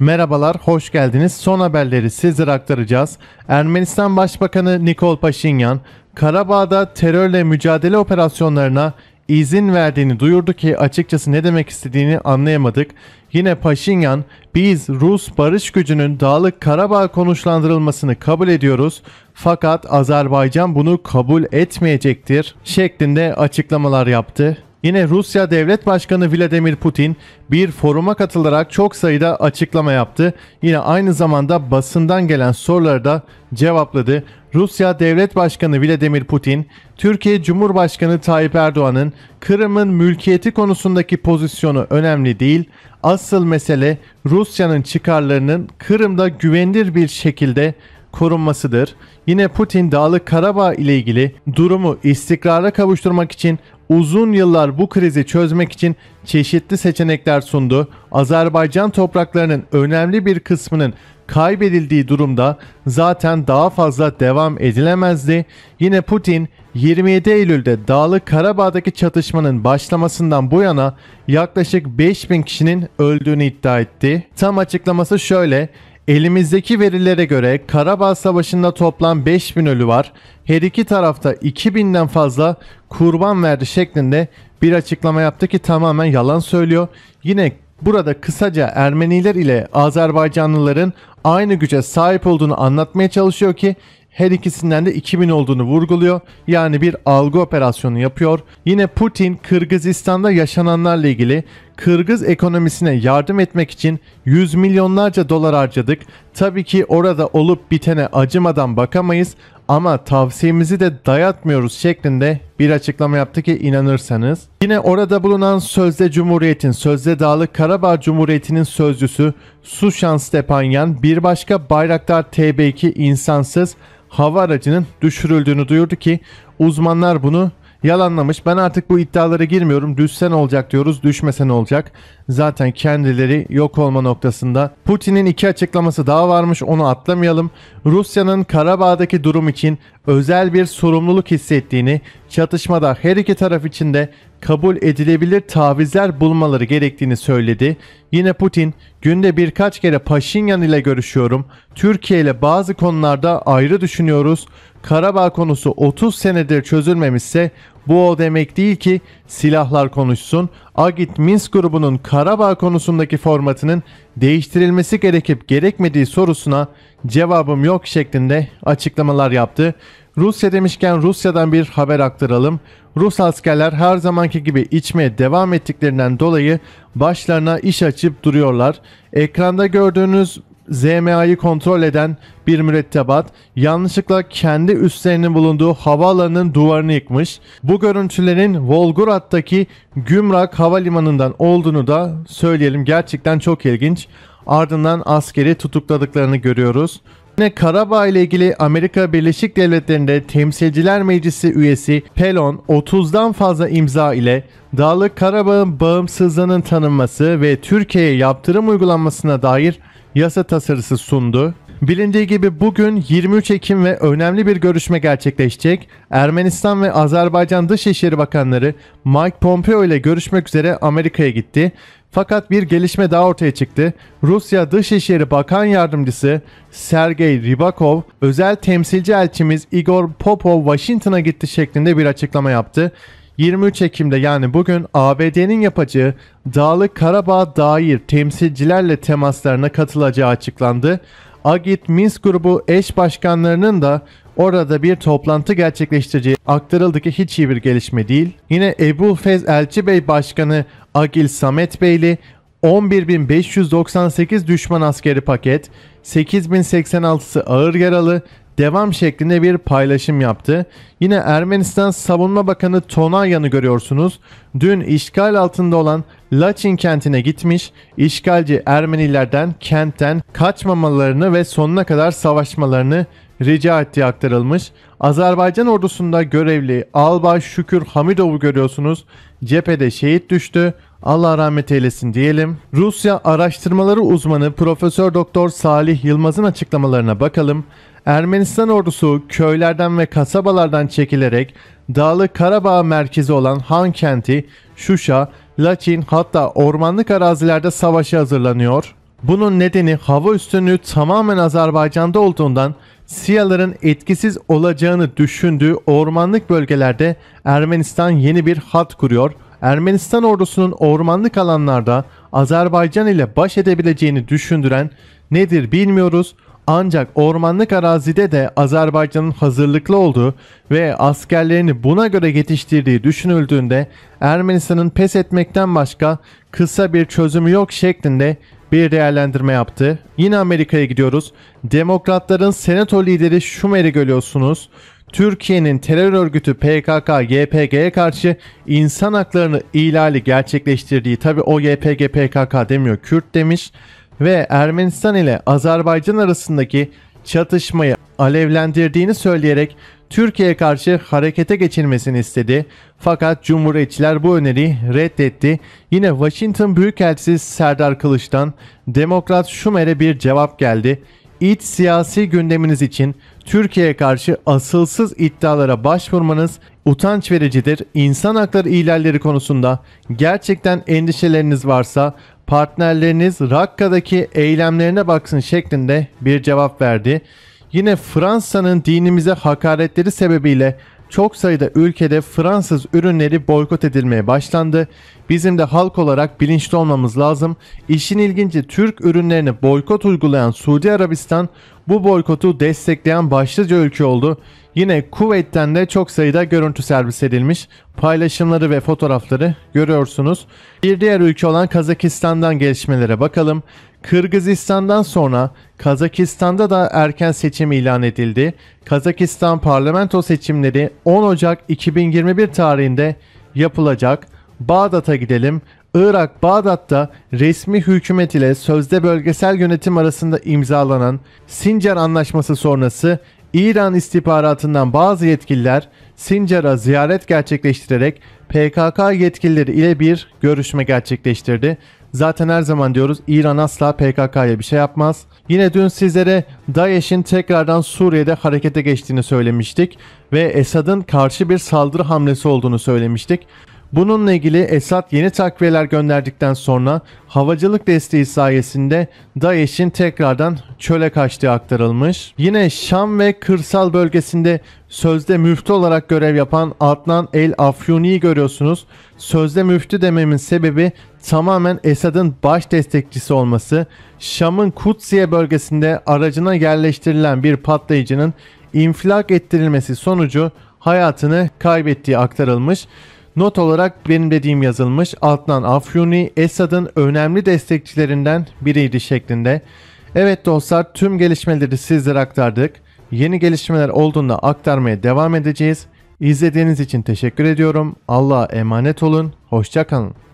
Merhabalar, hoş geldiniz. Son haberleri sizlere aktaracağız. Ermenistan Başbakanı Nikol Paşinyan, Karabağ'da terörle mücadele operasyonlarına izin verdiğini duyurdu ki açıkçası ne demek istediğini anlayamadık. Yine Paşinyan biz Rus barış gücünün Dağlık Karabağ konuşlandırılmasını kabul ediyoruz fakat Azerbaycan bunu kabul etmeyecektir şeklinde açıklamalar yaptı. Yine Rusya Devlet Başkanı Vladimir Putin bir foruma katılarak çok sayıda açıklama yaptı. Yine aynı zamanda basından gelen soruları da cevapladı. Rusya Devlet Başkanı Vladimir Putin, Türkiye Cumhurbaşkanı Tayyip Erdoğan'ın Kırım'ın mülkiyeti konusundaki pozisyonu önemli değil, asıl mesele Rusya'nın çıkarlarının Kırım'da güvenilir bir şekilde korunmasıdır. Yine Putin Dağlık Karabağ ile ilgili durumu istikrara kavuşturmak için uzun yıllar bu krizi çözmek için çeşitli seçenekler sundu. Azerbaycan topraklarının önemli bir kısmının kaybedildiği durumda zaten daha fazla devam edilemezdi. Yine Putin 27 Eylül'de Dağlı Karabağ'daki çatışmanın başlamasından bu yana yaklaşık 5000 kişinin öldüğünü iddia etti. Tam açıklaması şöyle. Elimizdeki verilere göre Karabağ Savaşı'nda toplam 5000 ölü var. Her iki tarafta 2000'den fazla kurban verdi şeklinde bir açıklama yaptı ki tamamen yalan söylüyor. Yine burada kısaca Ermeniler ile Azerbaycanlıların aynı güce sahip olduğunu anlatmaya çalışıyor ki her ikisinden de 2000 olduğunu vurguluyor. Yani bir algı operasyonu yapıyor. Yine Putin Kırgızistan'da yaşananlarla ilgili Kırgız ekonomisine yardım etmek için 100 milyonlarca dolar harcadık. Tabii ki orada olup bitene acımadan bakamayız ama tavsiyemizi de dayatmıyoruz şeklinde bir açıklama yaptı ki inanırsanız. Yine orada bulunan Sözde Cumhuriyet'in Sözde Dağlı Karabağ Cumhuriyeti'nin sözcüsü Suşan Stepanyan bir başka Bayraktar TB2 insansız hava aracının düşürüldüğünü duyurdu ki uzmanlar bunu Yalanlamış. Ben artık bu iddialara girmiyorum. Düşsen olacak diyoruz. Düşmesen olacak. Zaten kendileri yok olma noktasında. Putin'in iki açıklaması daha varmış. Onu atlamayalım. Rusya'nın Karabağ'daki durum için özel bir sorumluluk hissettiğini, çatışmada her iki taraf için de kabul edilebilir tavizler bulmaları gerektiğini söyledi. Yine Putin, günde birkaç kere Paşinyan ile görüşüyorum. Türkiye ile bazı konularda ayrı düşünüyoruz. Karabağ konusu 30 senedir çözülmemişse bu o demek değil ki silahlar konuşsun. Agit Minsk grubunun Karabağ konusundaki formatının değiştirilmesi gerekip gerekmediği sorusuna cevabım yok şeklinde açıklamalar yaptı. Rusya demişken Rusya'dan bir haber aktaralım. Rus askerler her zamanki gibi içmeye devam ettiklerinden dolayı başlarına iş açıp duruyorlar. Ekranda gördüğünüz ZMA'yı kontrol eden bir mürettebat yanlışlıkla kendi üstlerinin bulunduğu havaalanının duvarını yıkmış. Bu görüntülerin Volgograd'daki Gümrak Havalimanı'ndan olduğunu da söyleyelim. Gerçekten çok ilginç. Ardından askeri tutukladıklarını görüyoruz. Yine Karabağ ile ilgili Amerika Birleşik Devletleri'nde Temsilciler Meclisi üyesi Pelon 30'dan fazla imza ile Dağlık Karabağ'ın bağımsızlığının tanınması ve Türkiye'ye yaptırım uygulanmasına dair yasa tasarısı sundu. Bilindiği gibi bugün 23 Ekim ve önemli bir görüşme gerçekleşecek. Ermenistan ve Azerbaycan Dışişleri Bakanları Mike Pompeo ile görüşmek üzere Amerika'ya gitti. Fakat bir gelişme daha ortaya çıktı. Rusya Dışişleri Bakan Yardımcısı Sergey Rybakov, özel temsilci elçimiz Igor Popov Washington'a gitti şeklinde bir açıklama yaptı. 23 Ekim'de yani bugün ABD'nin yapacağı Dağlık Karabağ dair temsilcilerle temaslarına katılacağı açıklandı. Agit Minsk grubu eş başkanlarının da orada bir toplantı gerçekleştireceği aktarıldı ki hiç iyi bir gelişme değil. Yine Ebu Fez Elçi Bey Başkanı Agil Samet Beyli 11.598 düşman askeri paket, 8.086'sı ağır yaralı, devam şeklinde bir paylaşım yaptı. Yine Ermenistan Savunma Bakanı Tonayanı görüyorsunuz. Dün işgal altında olan Laçin kentine gitmiş, işgalci Ermenilerden kentten kaçmamalarını ve sonuna kadar savaşmalarını rica ettiği aktarılmış. Azerbaycan ordusunda görevli Albay Şükür Hamidov'u görüyorsunuz. Cephede şehit düştü. Allah rahmet eylesin diyelim. Rusya araştırmaları uzmanı Profesör Doktor Salih Yılmaz'ın açıklamalarına bakalım. Ermenistan ordusu köylerden ve kasabalardan çekilerek Dağlı Karabağ merkezi olan Han kenti, Şuşa, Laçin hatta ormanlık arazilerde savaşa hazırlanıyor. Bunun nedeni hava üstünlüğü tamamen Azerbaycan'da olduğundan Siyaların etkisiz olacağını düşündüğü ormanlık bölgelerde Ermenistan yeni bir hat kuruyor. Ermenistan ordusunun ormanlık alanlarda Azerbaycan ile baş edebileceğini düşündüren nedir bilmiyoruz. Ancak ormanlık arazide de Azerbaycan'ın hazırlıklı olduğu ve askerlerini buna göre yetiştirdiği düşünüldüğünde Ermenistan'ın pes etmekten başka kısa bir çözümü yok şeklinde bir değerlendirme yaptı. Yine Amerika'ya gidiyoruz. Demokratların senato lideri Schumer'i görüyorsunuz. Türkiye'nin terör örgütü PKK, YPG'ye karşı insan haklarını ihlali gerçekleştirdiği, tabi o YPG, PKK demiyor, Kürt demiş ve Ermenistan ile Azerbaycan arasındaki çatışmayı alevlendirdiğini söyleyerek Türkiye'ye karşı harekete geçirmesini istedi. Fakat Cumhuriyetçiler bu öneriyi reddetti. Yine Washington Büyükelçisi Serdar Kılıç'tan Demokrat Şumer'e bir cevap geldi. İç siyasi gündeminiz için Türkiye'ye karşı asılsız iddialara başvurmanız utanç vericidir. İnsan hakları ihlalleri konusunda gerçekten endişeleriniz varsa partnerleriniz Rakka'daki eylemlerine baksın şeklinde bir cevap verdi. Yine Fransa'nın dinimize hakaretleri sebebiyle çok sayıda ülkede Fransız ürünleri boykot edilmeye başlandı. Bizim de halk olarak bilinçli olmamız lazım. İşin ilginci Türk ürünlerine boykot uygulayan Suudi Arabistan bu boykotu destekleyen başlıca ülke oldu. Yine Kuveyt'ten de çok sayıda görüntü servis edilmiş. Paylaşımları ve fotoğrafları görüyorsunuz. Bir diğer ülke olan Kazakistan'dan gelişmelere bakalım. Kırgızistan'dan sonra Kazakistan'da da erken seçim ilan edildi. Kazakistan parlamento seçimleri 10 Ocak 2021 tarihinde yapılacak. Bağdat'a gidelim. Irak Bağdat'ta resmi hükümet ile sözde bölgesel yönetim arasında imzalanan Sincar Anlaşması sonrası İran istihbaratından bazı yetkililer Sincar'a ziyaret gerçekleştirerek PKK yetkilileri ile bir görüşme gerçekleştirdi. Zaten her zaman diyoruz İran asla PKK'ya bir şey yapmaz. Yine dün sizlere Daesh'in tekrardan Suriye'de harekete geçtiğini söylemiştik ve Esad'ın karşı bir saldırı hamlesi olduğunu söylemiştik. Bununla ilgili Esad yeni takviyeler gönderdikten sonra havacılık desteği sayesinde Daesh'in tekrardan çöle kaçtığı aktarılmış. Yine Şam ve kırsal bölgesinde sözde müftü olarak görev yapan Adnan El Afyuni'yi görüyorsunuz. Sözde müftü dememin sebebi tamamen Esad'ın baş destekçisi olması. Şam'ın Kutsiye bölgesinde aracına yerleştirilen bir patlayıcının infilak ettirilmesi sonucu hayatını kaybettiği aktarılmış. Not olarak benim dediğim yazılmış Altan Afyuni Esad'ın önemli destekçilerinden biriydi şeklinde. Evet dostlar tüm gelişmeleri sizlere aktardık. Yeni gelişmeler olduğunda aktarmaya devam edeceğiz. İzlediğiniz için teşekkür ediyorum. Allah'a emanet olun. Hoşçakalın.